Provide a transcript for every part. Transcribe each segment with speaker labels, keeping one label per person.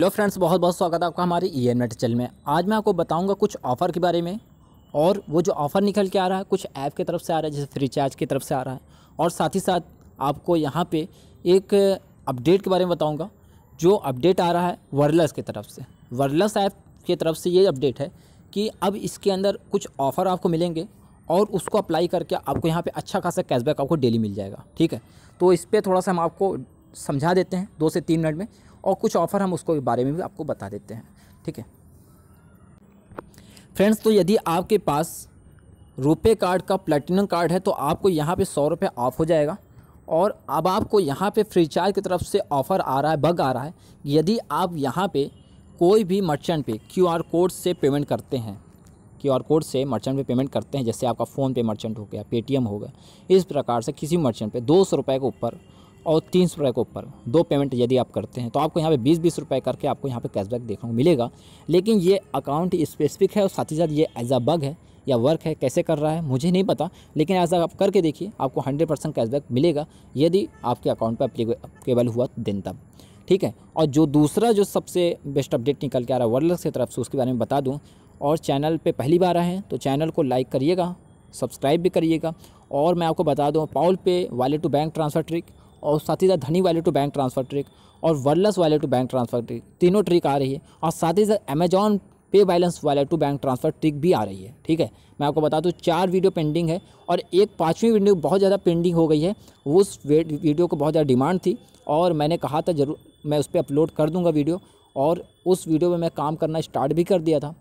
Speaker 1: hello friends बहुत बहुत स्वागत है आपका हमारे ई e एन चैनल में आज मैं आपको बताऊंगा कुछ ऑफ़र के बारे में और वो जो ऑफ़र निकल के आ रहा है कुछ ऐप की तरफ से आ रहा है जैसे फ्री चार्ज की तरफ से आ रहा है और साथ ही साथ आपको यहाँ पे एक अपडेट के बारे में बताऊँगा जो अपडेट आ रहा है वर्लस की तरफ से वर्लस ऐप की तरफ से ये अपडेट है कि अब इसके अंदर कुछ ऑफ़र आपको मिलेंगे और उसको अप्लाई करके आपको यहाँ पर अच्छा खासा कैशबैक आपको डेली मिल जाएगा ठीक है तो इस पर थोड़ा सा हम आपको समझा देते हैं दो से तीन मिनट में और कुछ ऑफ़र हम उसको बारे में भी आपको बता देते हैं ठीक है फ्रेंड्स तो यदि आपके पास रुपे कार्ड का प्लेटिनम कार्ड है तो आपको यहाँ पे सौ रुपये ऑफ हो जाएगा और अब आपको यहाँ पे फ्री चार्ज की तरफ से ऑफ़र आ रहा है बग आ रहा है यदि आप यहाँ पे कोई भी मर्चेंट पे क्यूआर कोड से पेमेंट करते हैं क्यूआर कोड से मर्चेंट पे पेमेंट करते हैं जैसे आपका फ़ोन पे मर्चेंट हो गया पेटीएम हो गया इस प्रकार से किसी मर्चेंट पर दो सौ रुपये के ऊपर और तीन सौ रुपये के ऊपर दो पेमेंट यदि आप करते हैं तो आपको यहाँ पे बीस बीस रुपये करके आपको यहाँ पे कैशबैक देखने को मिलेगा लेकिन ये अकाउंट स्पेसिफिक है और साथ ही साथ ये एज अ बग है या वर्क है कैसे कर रहा है मुझे नहीं पता लेकिन ऐसा आप करके देखिए आपको हंड्रेड परसेंट कैशबैक मिलेगा यदि आपके अकाउंट पर अप्लीकेबल हुआ दिन तब ठीक है और जो दूसरा जो सबसे बेस्ट अपडेट निकल के आ रहा है वर्ल्ड की तरफ से उसके बारे में बता दूँ और चैनल पर पहली बार आए हैं तो चैनल को लाइक करिएगा सब्सक्राइब भी करिएगा और मैं आपको बता दूँ पाउल पे वाले टू बैंक ट्रांसफ़र ट्रिक और साथ ही साथ धनी वाले टू बैंक ट्रांसफर ट्रिक और वर्लस वाले टू बैंक ट्रांसफर ट्रिक तीनों ट्रिक आ रही है और साथ ही साथ अमेजॉन पे बैलेंस वाले टू बैंक ट्रांसफर ट्रिक भी आ रही है ठीक है मैं आपको बता दूँ चार वीडियो पेंडिंग है और एक पाँचवीं वीडियो बहुत ज़्यादा पेंडिंग हो गई है उस वीडियो को बहुत ज़्यादा डिमांड थी और मैंने कहा था जरूर मैं उस पर अपलोड कर दूँगा वीडियो और उस वीडियो में मैं काम करना स्टार्ट भी कर दिया था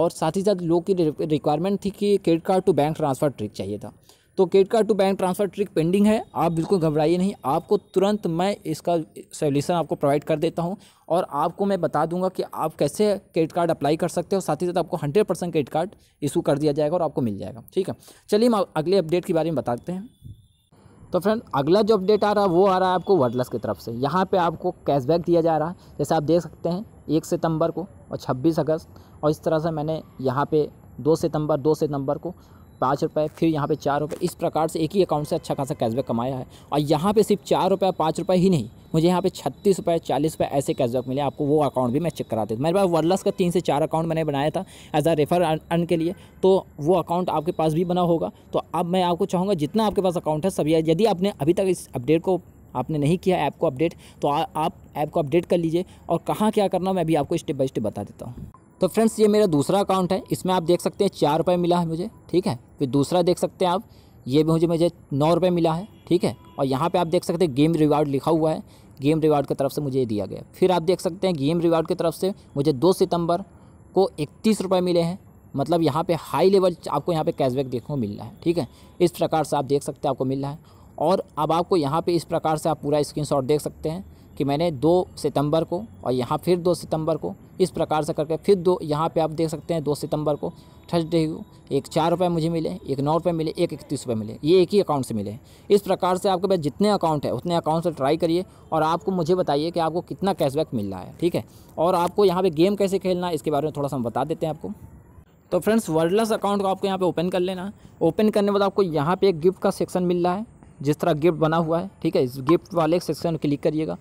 Speaker 1: और साथ ही साथ लोग की रिक्वायरमेंट थी कि credit card to bank transfer trick चाहिए था तो credit card to bank transfer trick pending है आप बिल्कुल घबराइए नहीं आपको तुरंत मैं इसका सोल्यूशन आपको प्रोवाइड कर देता हूँ और आपको मैं बता दूंगा कि आप कैसे क्रेडिट कार्ड अप्लाई कर सकते हो साथ ही साथ आपको hundred percent credit card issue कर दिया जाएगा और आपको मिल जाएगा ठीक है चलिए हम अगले अपडेट के बारे में बताते हैं तो फ्रेंड अगला जो अपडेट आ रहा है वो आ रहा है आपको वर्डलस की तरफ से यहाँ पर आपको कैशबैक दिया जा रहा है जैसे आप देख सकते हैं एक सितंबर को और छब्बीस अगस्त और इस तरह से मैंने यहाँ पर दो सितंबर दो सितंबर को पाँच रुपये फिर यहाँ पे चार रुपये इस प्रकार से एक ही अकाउंट से अच्छा खासा कैशबैक कमाया है और यहाँ पे सिर्फ चार रुपये पाँच रुपये ही नहीं मुझे यहाँ पे छत्तीस रुपये चालीस रुपये ऐसे कैशबैक मिले आपको वो अकाउंट भी मैं चेक कराते हूँ मेरे पास वर्लस का तीन से चार अकाउंट मैंने बनाया था एज आ रेफर अर्न के लिए तो वो अकाउंट आपके पास भी बना होगा तो अब मैं आपको चाहूँगा जितना आपके पास अकाउंट है सभी यदि आपने अभी तक इस अपडेट को आपने नहीं किया ऐप को अपडेट तो आ, आप ऐप को अपडेट कर लीजिए और कहाँ क्या करना मैं भी आपको स्टेप बाय स्टेप बता देता हूँ तो फ्रेंड्स ये मेरा दूसरा अकाउंट है इसमें आप देख सकते हैं चार रुपये मिला है मुझे ठीक है फिर दूसरा देख सकते हैं आप ये भी मुझे मुझे नौ रुपये मिला है ठीक है और यहाँ पे आप देख सकते हैं गेम रिवार्ड लिखा हुआ है गेम रिवार्ड की तरफ से मुझे ये दिया गया फिर आप देख सकते हैं गेम रिवार्ड की तरफ से मुझे दो सितंबर को इकतीस रुपये मिले हैं मतलब यहाँ पर हाई लेवल आपको यहाँ पर कैशबैक देखने को मिल रहा है ठीक है इस प्रकार से आप देख सकते हैं आपको मिल रहा है और अब आपको यहाँ पर इस प्रकार से आप पूरा स्क्रीन देख सकते हैं कि मैंने दो सितंबर को और यहाँ फिर दो सितंबर को इस प्रकार से करके फिर दो यहाँ पे आप देख सकते हैं दो सितंबर को थर्सडे को एक चार रुपये मुझे मिले एक नौ रुपये मिले एक इकतीस रुपये मिले ये एक ही अकाउंट से मिले इस प्रकार से आपके पास जितने अकाउंट है उतने अकाउंट से ट्राई करिए और आपको मुझे बताइए कि आपको कितना कैशबैक मिल रहा है ठीक है और आपको यहाँ पर गेम कैसे खेलना है इसके बारे में थोड़ा सा हम बता देते हैं आपको तो फ्रेंड्स वर्डलेस अकाउंट को आपको यहाँ पर ओपन कर लेना है ओपन करने के बाद आपको यहाँ पर एक गिफ्ट का सेक्शन मिल रहा है जिस तरह गिफ्ट बना हुआ है ठीक है इस गिफ्ट वाले सेक्शन क्लिक करिएगा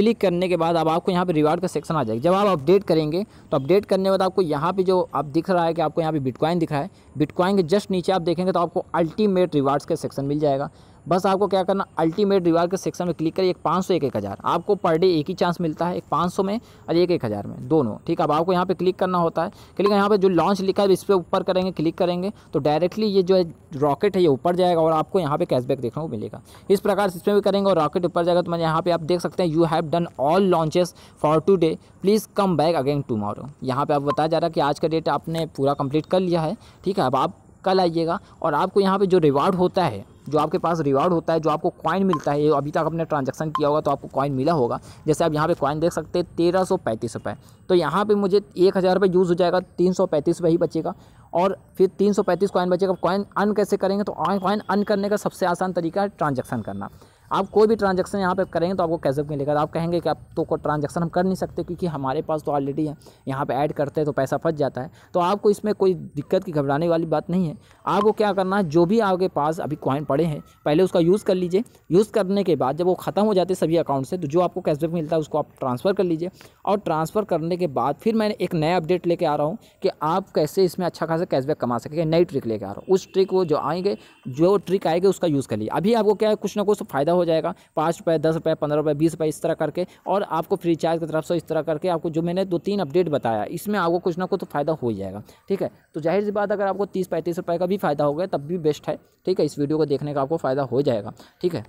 Speaker 1: क्लिक करने के बाद अब आपको यहाँ पे रिवार्ड का सेक्शन आ जाएगा जब आप अपडेट करेंगे तो अपडेट करने के बाद आपको यहाँ पे जो आप दिख रहा है कि आपको यहाँ पे बिटकॉइन दिख रहा है बिटकॉइन के जस्ट नीचे आप देखेंगे तो आपको अल्टीमेट रिवार्ड्स का सेक्शन मिल जाएगा बस आपको क्या करना अल्टीमेट रिवार्ड के सेक्शन में क्लिक करिए एक पाँच सौ एक एक हज़ार आपको पर डे एक ही चांस मिलता है एक पाँच सौ में और एक एक हज़ार में दोनों ठीक अब आपको यहाँ पे क्लिक करना होता है क्लिक यहाँ पे जो लॉन्च लिखा है इस पर ऊपर करेंगे क्लिक करेंगे तो डायरेक्टली ये जो है रॉकेट है ये ऊपर जाएगा और आपको यहाँ पर कैशबैक देखने को मिलेगा इस प्रकार से इसमें भी करेंगे और रॉकेट ऊपर जाएगा तो मैंने यहाँ पे आप देख सकते हैं you have done all launches for to please come back again tomorrow यहाँ पर आप बताया जा रहा है कि आज का डेट आपने पूरा कंप्लीट कर लिया है ठीक है अब आप कल आइएगा और आपको यहाँ पे जो रिवार्ड होता है जो आपके पास रिवार्ड होता है जो आपको कॉइन मिलता है अभी तक आपने ट्रांजेक्शन किया होगा तो आपको कॉइन मिला होगा जैसे आप यहाँ पे कॉइन देख सकते हैं तेरह सौ पैंतीस रुपये तो यहाँ पे मुझे एक हज़ार रुपये यूज़ हो जाएगा तीन सौ पैंतीस रुपये ही बचेगा और फिर तीन सौ पैंतीस कॉइन बचेगा कॉइन अन कैसे करेंगे तो कॉइन अन करने का सबसे आसान तरीका है ट्रांजेक्शन करना आप कोई भी ट्रांजेक्शन यहाँ पर करेंगे तो आपको कैशबैक मिलेगा आप कहेंगे कि आप तो कोई ट्रांजेक्शन हम कर नहीं सकते क्योंकि हमारे पास तो ऑलरेडी है यहाँ पर ऐड करते हैं तो पैसा फंस जाता है तो आपको इसमें कोई दिक्कत की घबराने वाली बात नहीं है आपको क्या करना है जो भी आपके पास अभी कॉइन पड़े हैं पहले उसका यूज़ कर लीजिए यूज़ करने के बाद जब वो ख़त्म हो जाते सभी अकाउंट से तो जो आपको कैशबैक मिलता है उसको आप ट्रांसफ़र कर लीजिए और ट्रांसफ़र करने के बाद फिर मैंने एक नया अपडेट लेके आ रहा हूँ कि आप कैसे इसमें अच्छा खासा कैशबैक कमा सके नई ट्रिक लेके आ रहा हूँ उस ट्रिक वो जो आएंगे जो ट्रिक आएगी उसका यूज़ कर लीजिए अभी आपको क्या है कुछ ना कुछ तो फ़ायदा हो जाएगा पाँच रुपये दस रुपये पंद्रह रुपये बीस रुपये इस तरह करके और आपको फ्री चार्ज की तरफ से इस तरह करके आपको जो मैंने दो तीन अपडेट बताया इसमें आपको कुछ ना कुछ तो फ़ायदा हो जाएगा ठीक है तो जाहिर सी बात अगर आपको तीस पैंतीस रुपये का भी फ़ायदा हो गया तब भी बेस्ट है ठीक है इस वीडियो को देखने का आपको फ़ायदा हो जाएगा ठीक है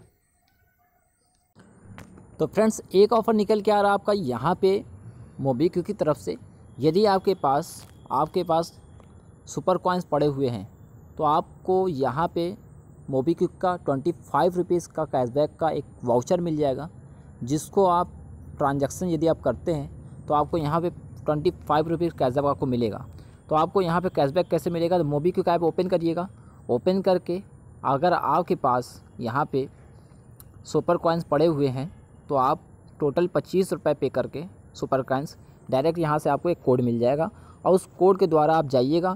Speaker 1: तो फ्रेंड्स एक ऑफ़र निकल के आ रहा आपका यहाँ पे मोबीक्यू की तरफ से यदि आपके पास आपके पास सुपर कॉइन्स पड़े हुए हैं तो आपको यहाँ पे मोबीक्विक का ट्वेंटी फाइव रुपीज़ का कैशबैक का एक वाउचर मिल जाएगा जिसको आप ट्रांजैक्शन यदि आप करते हैं तो आपको यहाँ पे ट्वेंटी फाइव रुपीज़ कैशबैक आपको मिलेगा तो आपको यहाँ पे कैशबैक कैसे मिलेगा तो मोबीक्विक ऐप ओपन करिएगा ओपन करके अगर आपके पास यहाँ पे सुपर कॉइन्स पड़े हुए हैं तो आप टोटल पच्चीस रुपये पे करके सुपर कॉइन्स डायरेक्ट यहाँ से आपको एक कोड मिल जाएगा और उस कोड के द्वारा आप जाइएगा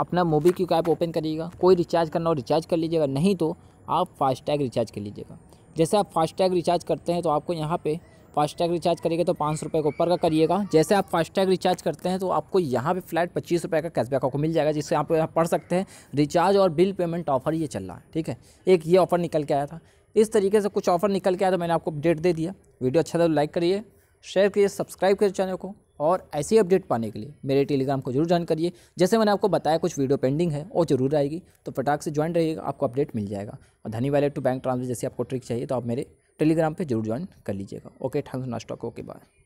Speaker 1: अपना मोबी क्यूक ऐप ओपन करिएगा कोई रिचार्ज करना हो रिचार्ज कर लीजिएगा नहीं तो आप फास्टैग रिचार्ज कर लीजिएगा जैसे आप फास्टैग रिचार्ज करते हैं तो आपको यहाँ पे फास्टैग रिचार्ज करिएगा तो पाँच सौ रुपये के ऊपर का करिएगा जैसे आप फास्टैग रिचार्ज करते हैं तो आपको यहाँ पे फ्लैट पच्चीस रुपये का कैशबैक आपको मिल जाएगा जिससे आप पढ़ सकते हैं रिचार्ज और बिल पेमेंट ऑफर ये चल रहा है ठीक है एक ये ऑफर निकल के आया था इस तरीके से कुछ ऑफर निकल के आया तो मैंने आपको अपडेट दे दिया वीडियो अच्छा लगा तो लाइक करिए शेयर करिए सब्सक्राइब करिए चैनल को और ऐसी अपडेट पाने के लिए मेरे टेलीग्राम को जरूर ज्वाइन करिए जैसे मैंने आपको बताया कुछ वीडियो पेंडिंग है और जरूर आएगी तो फटाक से ज्वाइन रहिएगा आपको अपडेट मिल जाएगा और धनी वैलेट टू बैंक ट्रांसफर जैसे आपको ट्रिक चाहिए तो आप मेरे टेलीग्राम पर जरूर ज्वाइन कर लीजिएगा ओके थैंक्स नास्टॉक ओके बाय